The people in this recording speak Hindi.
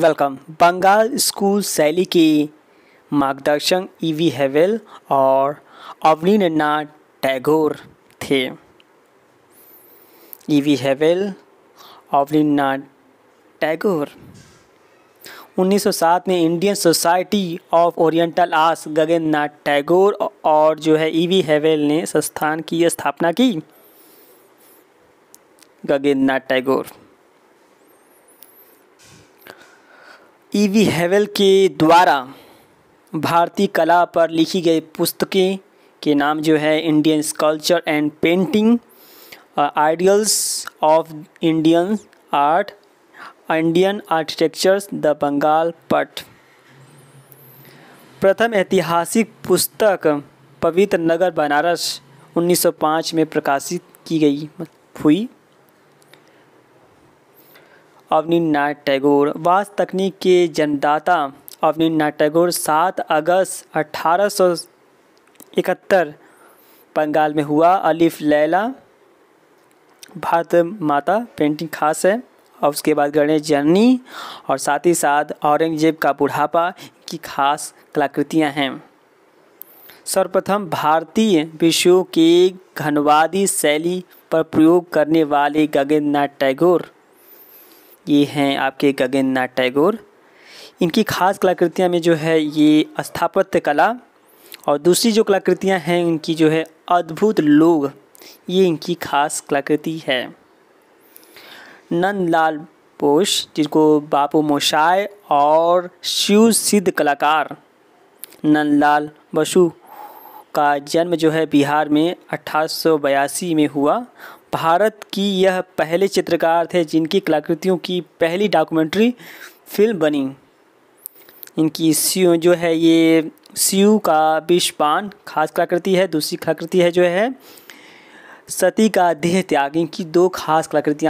वेलकम बंगाल स्कूल शैली की मार्गदर्शक ईवी हेवेल और अवनीनाथ टैगोर थे ईवी हेवेल अवनीनाथ टैगोर 1907 में Indian society of oriental arts Gaganendranath Tagore और जो है ईवी e हेवेल ने संस्थान की स्थापना की गगेंद्र नाथ टैगोर ई वी हैवेल के द्वारा भारतीय कला पर लिखी गई पुस्तकें के नाम जो है Indian sculpture and painting ideals of Indian art Indian architectures the Bengal pat प्रथम ऐतिहासिक पुस्तक पवित्र नगर बनारस 1905 में प्रकाशित की गई हुई अवनी नाथ टैगोर वास तकनीक के जन्मदाता अवनी नाथ टैगोर सात अगस्त अठारह इकहत्तर बंगाल में हुआ अलिफ लैला भारत माता पेंटिंग खास है और उसके बाद गणेश जर्नी और साथ ही साथ औरंगजेब का बुढ़ापा की खास कलाकृतियां हैं सर्वप्रथम भारतीय विषयों के घनवादी शैली पर प्रयोग करने वाले गगन नाथ टैगोर ये हैं आपके गगन नाथ टैगोर इनकी खास कलाकृतियाँ में जो है ये स्थापत्य कला और दूसरी जो कलाकृतियाँ हैं इनकी जो है अद्भुत लोग ये इनकी खास कलाकृति है नंदलाल बोस जिनको बापू मोशाय और शिव सिद्ध कलाकार नंदलाल बसु का जन्म जो है बिहार में अठारह में हुआ भारत की यह पहले चित्रकार थे जिनकी कलाकृतियों की पहली डॉक्यूमेंट्री फिल्म बनी इनकी सीयू जो है ये सीयू का विषपान खास कलाकृति है दूसरी कलाकृति है जो है सती का देह त्याग इनकी दो खास कलाकृतियाँ